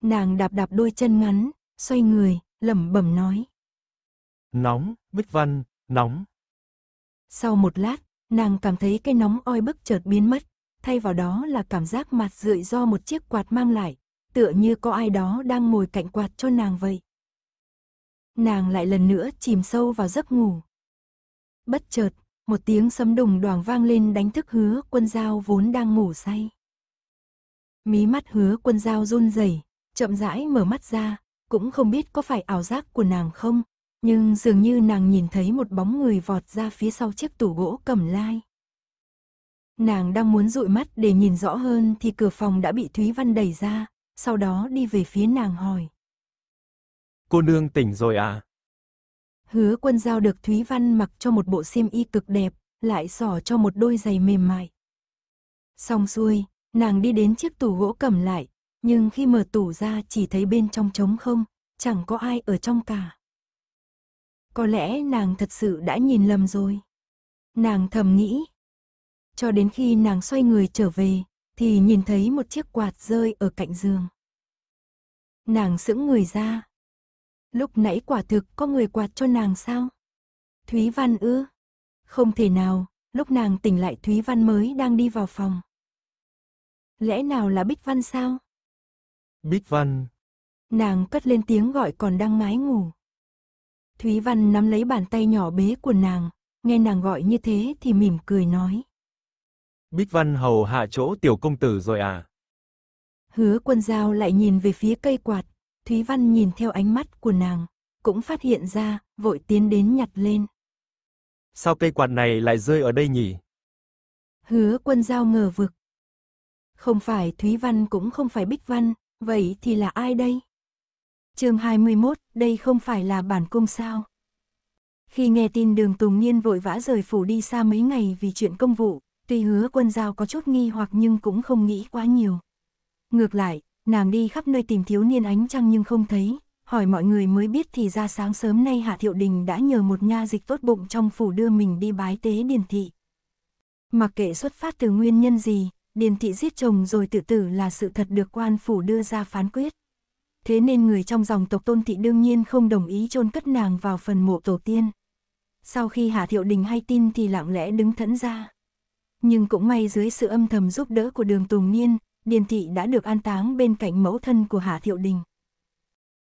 [SPEAKER 1] Nàng đạp đạp đôi chân ngắn, xoay người, lẩm bẩm nói.
[SPEAKER 2] Nóng, Bích Văn, nóng.
[SPEAKER 1] Sau một lát, nàng cảm thấy cái nóng oi bức chợt biến mất, thay vào đó là cảm giác mặt rượi do một chiếc quạt mang lại, tựa như có ai đó đang ngồi cạnh quạt cho nàng vậy. Nàng lại lần nữa chìm sâu vào giấc ngủ. Bất chợt, một tiếng sấm đùng đoàng vang lên đánh thức hứa quân dao vốn đang ngủ say. Mí mắt hứa quân dao run rẩy, chậm rãi mở mắt ra, cũng không biết có phải ảo giác của nàng không, nhưng dường như nàng nhìn thấy một bóng người vọt ra phía sau chiếc tủ gỗ cầm lai. Nàng đang muốn dụi mắt để nhìn rõ hơn thì cửa phòng đã bị Thúy Văn đẩy ra, sau đó đi về phía nàng hỏi.
[SPEAKER 2] Cô nương tỉnh rồi à?
[SPEAKER 1] Hứa quân giao được Thúy Văn mặc cho một bộ xiêm y cực đẹp, lại xỏ cho một đôi giày mềm mại. Xong xuôi, Nàng đi đến chiếc tủ gỗ cầm lại, nhưng khi mở tủ ra chỉ thấy bên trong trống không, chẳng có ai ở trong cả. Có lẽ nàng thật sự đã nhìn lầm rồi. Nàng thầm nghĩ. Cho đến khi nàng xoay người trở về, thì nhìn thấy một chiếc quạt rơi ở cạnh giường. Nàng sững người ra. Lúc nãy quả thực có người quạt cho nàng sao? Thúy Văn ư? Không thể nào, lúc nàng tỉnh lại Thúy Văn mới đang đi vào phòng. Lẽ nào là Bích Văn sao?
[SPEAKER 2] Bích Văn.
[SPEAKER 1] Nàng cất lên tiếng gọi còn đang mái ngủ. Thúy Văn nắm lấy bàn tay nhỏ bé của nàng, nghe nàng gọi như thế thì mỉm cười nói.
[SPEAKER 2] Bích Văn hầu hạ chỗ tiểu công tử rồi à?
[SPEAKER 1] Hứa quân dao lại nhìn về phía cây quạt, Thúy Văn nhìn theo ánh mắt của nàng, cũng phát hiện ra, vội tiến đến nhặt lên.
[SPEAKER 2] Sao cây quạt này lại rơi ở đây nhỉ?
[SPEAKER 1] Hứa quân dao ngờ vực, không phải Thúy Văn cũng không phải Bích Văn, vậy thì là ai đây? chương 21, đây không phải là bản cung sao? Khi nghe tin đường Tùng Niên vội vã rời phủ đi xa mấy ngày vì chuyện công vụ, tuy hứa quân giao có chút nghi hoặc nhưng cũng không nghĩ quá nhiều. Ngược lại, nàng đi khắp nơi tìm thiếu niên ánh trăng nhưng không thấy, hỏi mọi người mới biết thì ra sáng sớm nay Hạ Thiệu Đình đã nhờ một nha dịch tốt bụng trong phủ đưa mình đi bái tế Điền thị. Mặc kệ xuất phát từ nguyên nhân gì, Điền thị giết chồng rồi tự tử là sự thật được quan phủ đưa ra phán quyết. Thế nên người trong dòng tộc tôn thị đương nhiên không đồng ý chôn cất nàng vào phần mộ tổ tiên. Sau khi Hạ Thiệu Đình hay tin thì lặng lẽ đứng thẫn ra. Nhưng cũng may dưới sự âm thầm giúp đỡ của đường Tùng Niên, Điền thị đã được an táng bên cạnh mẫu thân của Hạ Thiệu Đình.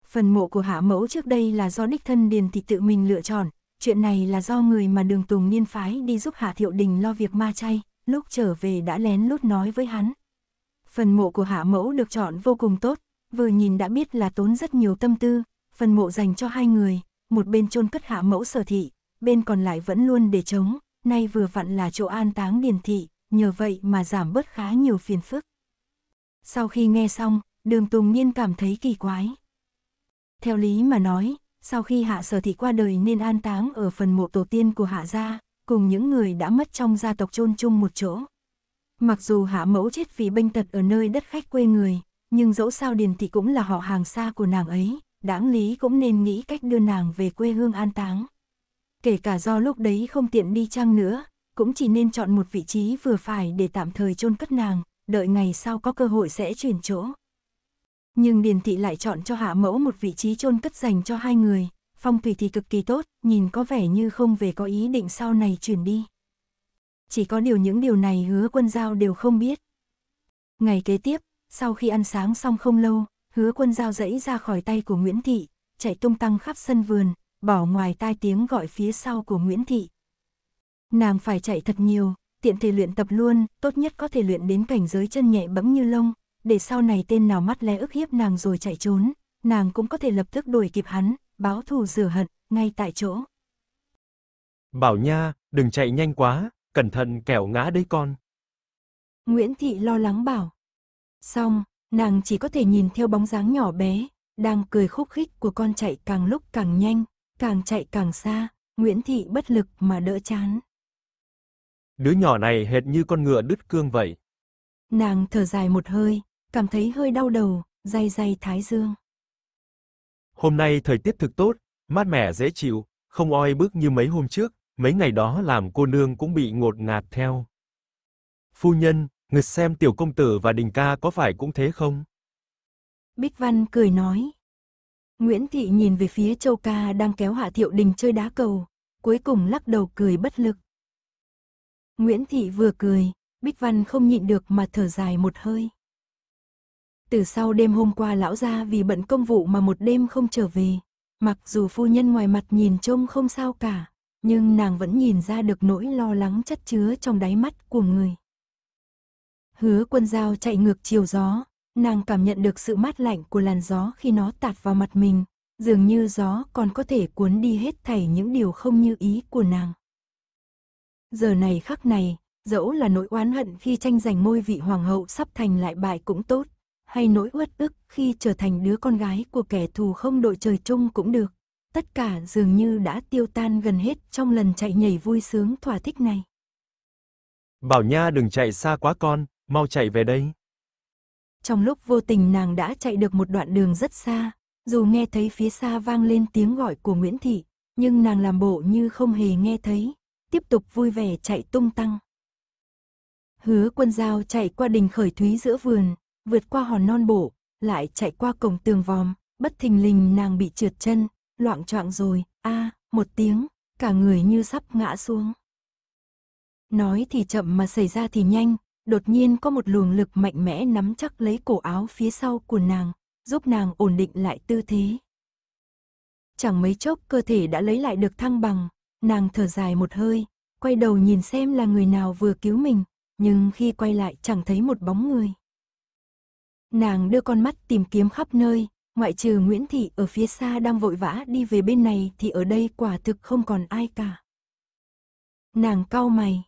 [SPEAKER 1] Phần mộ của Hạ Mẫu trước đây là do đích thân Điền thị tự mình lựa chọn, chuyện này là do người mà đường Tùng Niên phái đi giúp Hạ Thiệu Đình lo việc ma chay, lúc trở về đã lén lút nói với hắn. Phần mộ của hạ mẫu được chọn vô cùng tốt, vừa nhìn đã biết là tốn rất nhiều tâm tư, phần mộ dành cho hai người, một bên chôn cất hạ mẫu sở thị, bên còn lại vẫn luôn để trống, nay vừa vặn là chỗ an táng điền thị, nhờ vậy mà giảm bớt khá nhiều phiền phức. Sau khi nghe xong, đường Tùng Nhiên cảm thấy kỳ quái. Theo lý mà nói, sau khi hạ sở thị qua đời nên an táng ở phần mộ tổ tiên của hạ gia, cùng những người đã mất trong gia tộc chôn chung một chỗ. Mặc dù hạ mẫu chết vì bệnh tật ở nơi đất khách quê người, nhưng dẫu sao Điền Thị cũng là họ hàng xa của nàng ấy, đáng lý cũng nên nghĩ cách đưa nàng về quê hương an táng. Kể cả do lúc đấy không tiện đi chăng nữa, cũng chỉ nên chọn một vị trí vừa phải để tạm thời chôn cất nàng, đợi ngày sau có cơ hội sẽ chuyển chỗ. Nhưng Điền Thị lại chọn cho Hạ Mẫu một vị trí chôn cất dành cho hai người, phong thủy thì cực kỳ tốt, nhìn có vẻ như không về có ý định sau này chuyển đi. Chỉ có điều những điều này hứa quân giao đều không biết. Ngày kế tiếp, sau khi ăn sáng xong không lâu, hứa quân giao dẫy ra khỏi tay của Nguyễn Thị, chạy tung tăng khắp sân vườn, bỏ ngoài tai tiếng gọi phía sau của Nguyễn Thị. Nàng phải chạy thật nhiều, tiện thể luyện tập luôn, tốt nhất có thể luyện đến cảnh giới chân nhẹ bẫm như lông, để sau này tên nào mắt lé ức hiếp nàng rồi chạy trốn, nàng cũng có thể lập tức đuổi kịp hắn, báo thù rửa hận, ngay tại chỗ.
[SPEAKER 2] Bảo nha, đừng chạy nhanh quá, cẩn thận kẻo ngã đấy con.
[SPEAKER 1] Nguyễn Thị lo lắng bảo. Xong, nàng chỉ có thể nhìn theo bóng dáng nhỏ bé, đang cười khúc khích của con chạy càng lúc càng nhanh, càng chạy càng xa, Nguyễn Thị bất lực mà đỡ chán.
[SPEAKER 2] Đứa nhỏ này hệt như con ngựa đứt cương vậy.
[SPEAKER 1] Nàng thở dài một hơi, cảm thấy hơi đau đầu, day day thái dương.
[SPEAKER 2] Hôm nay thời tiết thực tốt, mát mẻ dễ chịu, không oi bức như mấy hôm trước, mấy ngày đó làm cô nương cũng bị ngột ngạt theo. Phu nhân, ngực xem tiểu công tử và đình ca có phải cũng thế không?
[SPEAKER 1] Bích Văn cười nói. Nguyễn Thị nhìn về phía Châu Ca đang kéo Hạ Thiệu Đình chơi đá cầu, cuối cùng lắc đầu cười bất lực. Nguyễn Thị vừa cười, Bích Văn không nhịn được mà thở dài một hơi. Từ sau đêm hôm qua lão ra vì bận công vụ mà một đêm không trở về. Mặc dù phu nhân ngoài mặt nhìn trông không sao cả, nhưng nàng vẫn nhìn ra được nỗi lo lắng chất chứa trong đáy mắt của người. Hứa quân dao chạy ngược chiều gió, nàng cảm nhận được sự mát lạnh của làn gió khi nó tạt vào mặt mình, dường như gió còn có thể cuốn đi hết thảy những điều không như ý của nàng. Giờ này khắc này, dẫu là nỗi oán hận khi tranh giành ngôi vị hoàng hậu sắp thành lại bại cũng tốt, hay nỗi uất ức khi trở thành đứa con gái của kẻ thù không đội trời chung cũng được. Tất cả dường như đã tiêu tan gần hết trong lần chạy nhảy vui sướng thỏa thích này.
[SPEAKER 2] Bảo Nha đừng chạy xa quá con, mau chạy về đây.
[SPEAKER 1] Trong lúc vô tình nàng đã chạy được một đoạn đường rất xa, dù nghe thấy phía xa vang lên tiếng gọi của Nguyễn Thị, nhưng nàng làm bộ như không hề nghe thấy, tiếp tục vui vẻ chạy tung tăng. Hứa quân giao chạy qua đình khởi thúy giữa vườn, vượt qua hòn non bộ lại chạy qua cổng tường vòm, bất thình lình nàng bị trượt chân, loạn choạng rồi, a một tiếng, cả người như sắp ngã xuống. Nói thì chậm mà xảy ra thì nhanh, đột nhiên có một luồng lực mạnh mẽ nắm chắc lấy cổ áo phía sau của nàng, giúp nàng ổn định lại tư thế. Chẳng mấy chốc cơ thể đã lấy lại được thăng bằng, nàng thở dài một hơi, quay đầu nhìn xem là người nào vừa cứu mình, nhưng khi quay lại chẳng thấy một bóng người. Nàng đưa con mắt tìm kiếm khắp nơi, ngoại trừ Nguyễn Thị ở phía xa đang vội vã đi về bên này thì ở đây quả thực không còn ai cả. Nàng cau mày.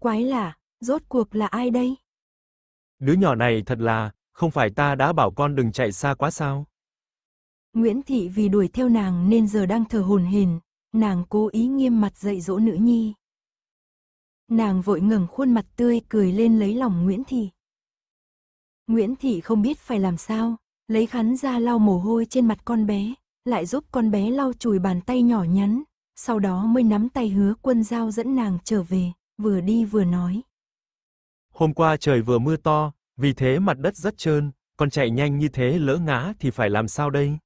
[SPEAKER 1] Quái lạ, rốt cuộc là ai đây?
[SPEAKER 2] Đứa nhỏ này thật là, không phải ta đã bảo con đừng chạy xa quá sao?
[SPEAKER 1] Nguyễn Thị vì đuổi theo nàng nên giờ đang thở hồn hển, nàng cố ý nghiêm mặt dạy dỗ nữ nhi. Nàng vội ngẩng khuôn mặt tươi cười lên lấy lòng Nguyễn Thị. Nguyễn Thị không biết phải làm sao, lấy khắn ra lau mồ hôi trên mặt con bé, lại giúp con bé lau chùi bàn tay nhỏ nhắn, sau đó mới nắm tay hứa quân giao dẫn nàng trở về, vừa đi vừa nói.
[SPEAKER 2] Hôm qua trời vừa mưa to, vì thế mặt đất rất trơn, con chạy nhanh như thế lỡ ngã thì phải làm sao đây?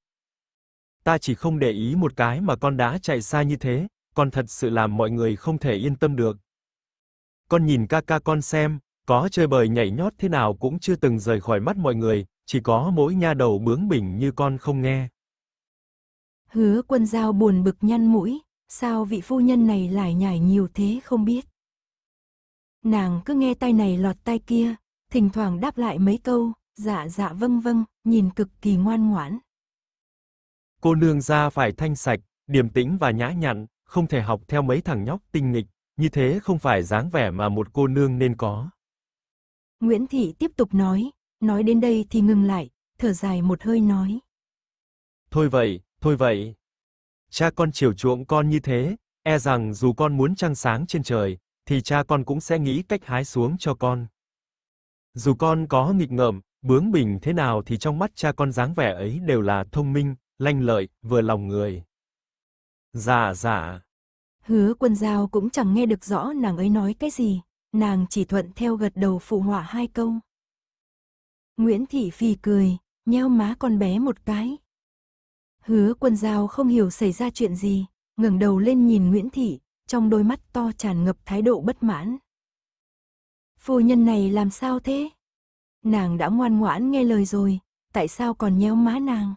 [SPEAKER 2] Ta chỉ không để ý một cái mà con đã chạy xa như thế, con thật sự làm mọi người không thể yên tâm được. Con nhìn ca ca con xem, có chơi bời nhảy nhót thế nào cũng chưa từng rời khỏi mắt mọi người, chỉ có mỗi nha đầu bướng bỉnh như con không nghe.
[SPEAKER 1] Hứa quân giao buồn bực nhăn mũi, sao vị phu nhân này lại nhảy nhiều thế không biết. Nàng cứ nghe tay này lọt tay kia, thỉnh thoảng đáp lại mấy câu, dạ dạ vâng vâng, nhìn cực kỳ ngoan ngoãn.
[SPEAKER 2] Cô nương ra phải thanh sạch, điềm tĩnh và nhã nhặn, không thể học theo mấy thằng nhóc tinh nghịch, như thế không phải dáng vẻ mà một cô nương nên có.
[SPEAKER 1] Nguyễn Thị tiếp tục nói, nói đến đây thì ngừng lại, thở dài một hơi nói.
[SPEAKER 2] Thôi vậy, thôi vậy. Cha con chiều chuộng con như thế, e rằng dù con muốn trăng sáng trên trời, thì cha con cũng sẽ nghĩ cách hái xuống cho con. Dù con có nghịch ngợm, bướng bỉnh thế nào thì trong mắt cha con dáng vẻ ấy đều là thông minh, lanh lợi, vừa lòng người. Dạ dạ.
[SPEAKER 1] Hứa quân giao cũng chẳng nghe được rõ nàng ấy nói cái gì, nàng chỉ thuận theo gật đầu phụ họa hai câu. Nguyễn Thị Phi cười, nheo má con bé một cái. Hứa quân giao không hiểu xảy ra chuyện gì, ngẩng đầu lên nhìn Nguyễn Thị, trong đôi mắt to tràn ngập thái độ bất mãn. Phu nhân này làm sao thế? Nàng đã ngoan ngoãn nghe lời rồi, tại sao còn nhéo má nàng?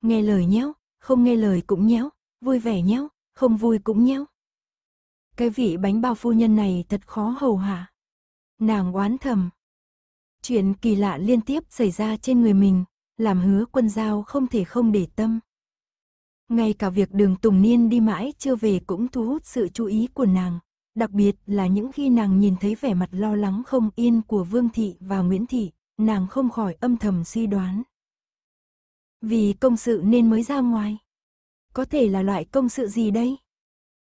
[SPEAKER 1] Nghe lời nhéo, không nghe lời cũng nhéo, vui vẻ nhéo, không vui cũng nhéo. Cái vị bánh bao phu nhân này thật khó hầu hạ. Nàng oán thầm. Chuyện kỳ lạ liên tiếp xảy ra trên người mình, làm hứa quân giao không thể không để tâm. Ngay cả việc đường Tùng Niên đi mãi chưa về cũng thu hút sự chú ý của nàng, đặc biệt là những khi nàng nhìn thấy vẻ mặt lo lắng không yên của Vương Thị và Nguyễn Thị, nàng không khỏi âm thầm suy đoán. Vì công sự nên mới ra ngoài. Có thể là loại công sự gì đây?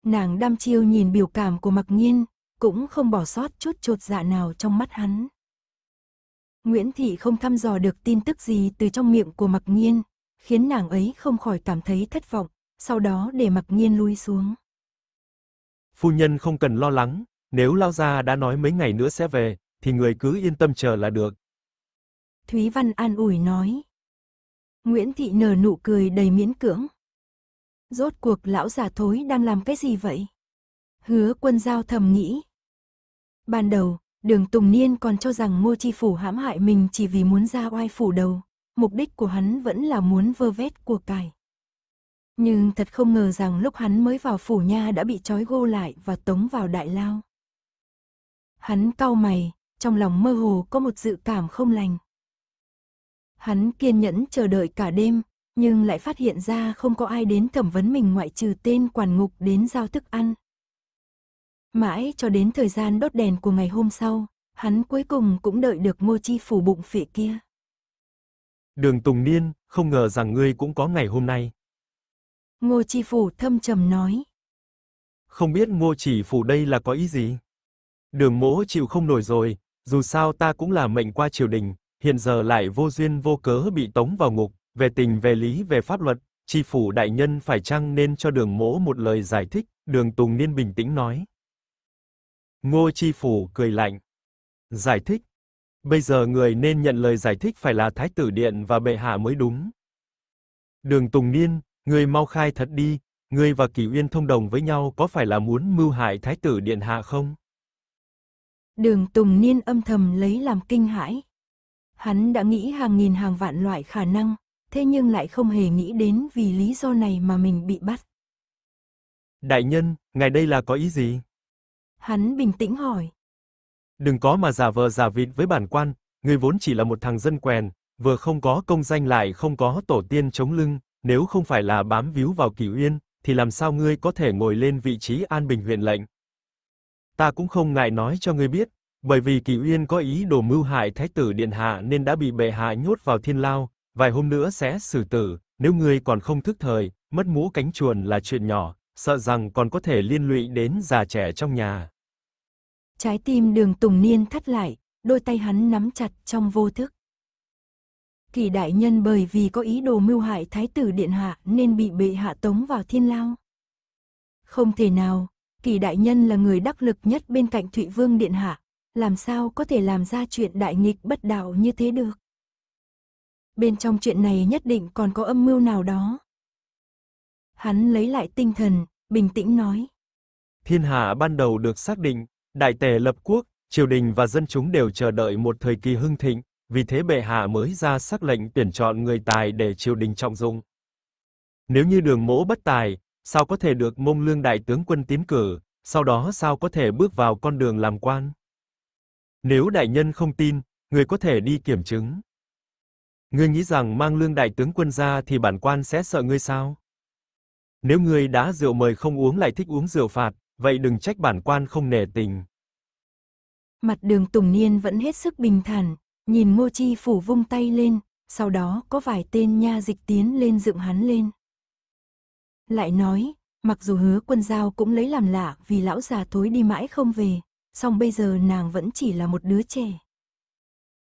[SPEAKER 1] Nàng đam chiêu nhìn biểu cảm của mặc nhiên, cũng không bỏ sót chút trột dạ nào trong mắt hắn. Nguyễn Thị không thăm dò được tin tức gì từ trong miệng của mặc nhiên, khiến nàng ấy không khỏi cảm thấy thất vọng, sau đó để mặc nhiên lui xuống.
[SPEAKER 2] Phu nhân không cần lo lắng, nếu Lao Gia đã nói mấy ngày nữa sẽ về, thì người cứ yên tâm chờ là được.
[SPEAKER 1] Thúy Văn an ủi nói. Nguyễn Thị nở nụ cười đầy miễn cưỡng. Rốt cuộc lão giả thối đang làm cái gì vậy? Hứa quân giao thầm nghĩ. Ban đầu, đường Tùng Niên còn cho rằng ngô chi phủ hãm hại mình chỉ vì muốn ra oai phủ đầu. Mục đích của hắn vẫn là muốn vơ vét của cải. Nhưng thật không ngờ rằng lúc hắn mới vào phủ nha đã bị trói gô lại và tống vào đại lao. Hắn cau mày, trong lòng mơ hồ có một dự cảm không lành. Hắn kiên nhẫn chờ đợi cả đêm, nhưng lại phát hiện ra không có ai đến thẩm vấn mình ngoại trừ tên quản ngục đến giao thức ăn. Mãi cho đến thời gian đốt đèn của ngày hôm sau, hắn cuối cùng cũng đợi được ngô chi phủ bụng phệ kia.
[SPEAKER 2] Đường Tùng Niên, không ngờ rằng ngươi cũng có ngày hôm nay.
[SPEAKER 1] Ngô Chi Phủ thâm trầm nói.
[SPEAKER 2] Không biết Ngô Chỉ Phủ đây là có ý gì? Đường mỗ chịu không nổi rồi, dù sao ta cũng là mệnh qua triều đình, hiện giờ lại vô duyên vô cớ bị tống vào ngục, về tình về lý về pháp luật, tri phủ đại nhân phải chăng nên cho đường mỗ một lời giải thích, đường Tùng Niên bình tĩnh nói. Ngô tri phủ cười lạnh. Giải thích. Bây giờ người nên nhận lời giải thích phải là Thái tử Điện và Bệ Hạ mới đúng. Đường Tùng Niên, người mau khai thật đi, ngươi và kỷ Uyên thông đồng với nhau có phải là muốn mưu hại Thái tử Điện Hạ không?
[SPEAKER 1] Đường Tùng Niên âm thầm lấy làm kinh hãi. Hắn đã nghĩ hàng nghìn hàng vạn loại khả năng, thế nhưng lại không hề nghĩ đến vì lý do này mà mình bị bắt.
[SPEAKER 2] Đại nhân, ngài đây là có ý gì?
[SPEAKER 1] Hắn bình tĩnh hỏi.
[SPEAKER 2] Đừng có mà giả vờ giả vịt với bản quan, ngươi vốn chỉ là một thằng dân quèn, vừa không có công danh lại không có tổ tiên chống lưng, nếu không phải là bám víu vào Cửu Yên, thì làm sao ngươi có thể ngồi lên vị trí An Bình huyện lệnh? Ta cũng không ngại nói cho ngươi biết, bởi vì Cửu Yên có ý đồ mưu hại thái tử điện hạ nên đã bị bệ hạ nhốt vào thiên lao, Vài hôm nữa sẽ xử tử, nếu ngươi còn không thức thời, mất mũ cánh chuồn là chuyện nhỏ, sợ rằng còn có thể liên lụy đến già trẻ trong nhà.
[SPEAKER 1] Trái tim đường Tùng Niên thắt lại, đôi tay hắn nắm chặt trong vô thức. Kỳ đại nhân bởi vì có ý đồ mưu hại thái tử điện hạ nên bị bệ hạ tống vào thiên lao. Không thể nào, kỳ đại nhân là người đắc lực nhất bên cạnh Thụy Vương điện hạ, làm sao có thể làm ra chuyện đại nghịch bất đạo như thế được bên trong chuyện này nhất định còn có âm mưu nào đó. Hắn lấy lại tinh thần, bình tĩnh nói.
[SPEAKER 2] Thiên hạ ban đầu được xác định, đại tề lập quốc, triều đình và dân chúng đều chờ đợi một thời kỳ hưng thịnh, vì thế bệ hạ mới ra sắc lệnh tuyển chọn người tài để triều đình trọng dụng. Nếu như đường mỗ bất tài, sao có thể được mông lương đại tướng quân tiến cử, sau đó sao có thể bước vào con đường làm quan? Nếu đại nhân không tin, người có thể đi kiểm chứng. Ngươi nghĩ rằng mang lương đại tướng quân ra thì bản quan sẽ sợ ngươi sao? Nếu ngươi đã rượu mời không uống lại thích uống rượu phạt, vậy đừng trách bản quan không nể tình.
[SPEAKER 1] Mặt đường Tùng Niên vẫn hết sức bình thản, nhìn Ngô Chi Phủ vung tay lên, sau đó có vài tên nha dịch tiến lên dựng hắn lên. Lại nói, mặc dù hứa quân giao cũng lấy làm lạ vì lão già thối đi mãi không về, song bây giờ nàng vẫn chỉ là một đứa trẻ.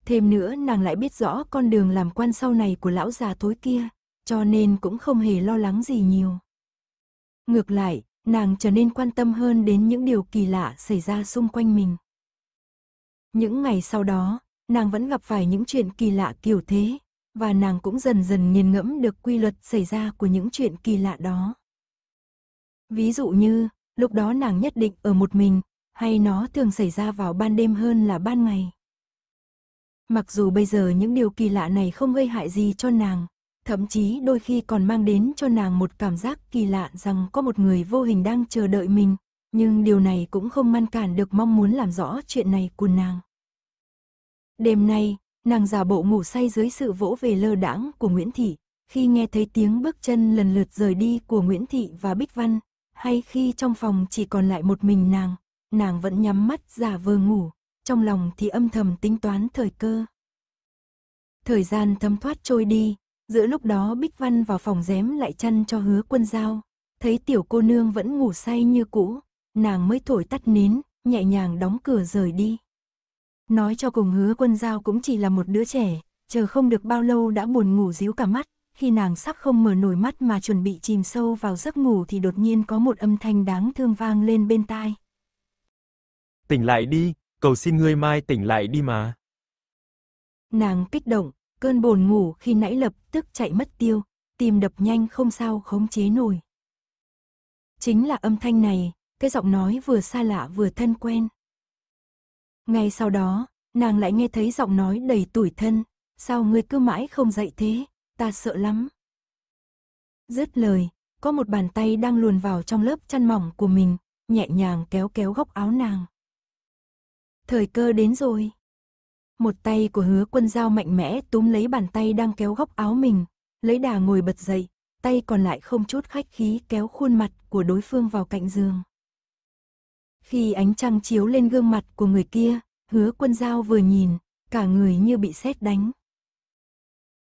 [SPEAKER 1] Thêm nữa nàng lại biết rõ con đường làm quan sau này của lão già tối kia, cho nên cũng không hề lo lắng gì nhiều. Ngược lại, nàng trở nên quan tâm hơn đến những điều kỳ lạ xảy ra xung quanh mình. Những ngày sau đó, nàng vẫn gặp phải những chuyện kỳ lạ kiểu thế, và nàng cũng dần dần nghiền ngẫm được quy luật xảy ra của những chuyện kỳ lạ đó. Ví dụ như, lúc đó nàng nhất định ở một mình, hay nó thường xảy ra vào ban đêm hơn là ban ngày. Mặc dù bây giờ những điều kỳ lạ này không gây hại gì cho nàng, thậm chí đôi khi còn mang đến cho nàng một cảm giác kỳ lạ rằng có một người vô hình đang chờ đợi mình, nhưng điều này cũng không ngăn cản được mong muốn làm rõ chuyện này của nàng. Đêm nay, nàng giả bộ ngủ say dưới sự vỗ về lơ đãng của Nguyễn Thị, khi nghe thấy tiếng bước chân lần lượt rời đi của Nguyễn Thị và Bích Văn, hay khi trong phòng chỉ còn lại một mình nàng, nàng vẫn nhắm mắt giả vờ ngủ, trong lòng thì âm thầm tính toán thời cơ. Thời gian thấm thoát trôi đi, giữa lúc đó Bích Văn vào phòng rém lại chăn cho hứa quân giao, thấy tiểu cô nương vẫn ngủ say như cũ, nàng mới thổi tắt nín, nhẹ nhàng đóng cửa rời đi. Nói cho cùng hứa quân giao cũng chỉ là một đứa trẻ, chờ không được bao lâu đã buồn ngủ díu cả mắt, khi nàng sắp không mở nổi mắt mà chuẩn bị chìm sâu vào giấc ngủ thì đột nhiên có một âm thanh đáng thương vang lên bên tai.
[SPEAKER 2] Tỉnh lại đi, cầu xin ngươi mai tỉnh lại đi mà.
[SPEAKER 1] Nàng kích động, cơn buồn ngủ khi nãy lập tức chạy mất tiêu, tim đập nhanh không sao khống chế nổi. Chính là âm thanh này, cái giọng nói vừa xa lạ vừa thân quen. Ngay sau đó, nàng lại nghe thấy giọng nói đầy tủi thân, sao ngươi cứ mãi không dậy thế, ta sợ lắm. Dứt lời, có một bàn tay đang luồn vào trong lớp chăn mỏng của mình, nhẹ nhàng kéo kéo góc áo nàng. Thời cơ đến rồi. Một tay của hứa quân dao mạnh mẽ túm lấy bàn tay đang kéo góc áo mình, lấy đà ngồi bật dậy, tay còn lại không chút khách khí kéo khuôn mặt của đối phương vào cạnh giường. Khi ánh trăng chiếu lên gương mặt của người kia, hứa quân dao vừa nhìn, cả người như bị sét đánh.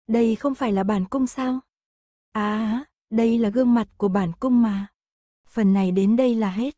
[SPEAKER 1] Đây không phải là bản cung sao? À, đây là gương mặt của bản cung mà. Phần này đến đây là hết.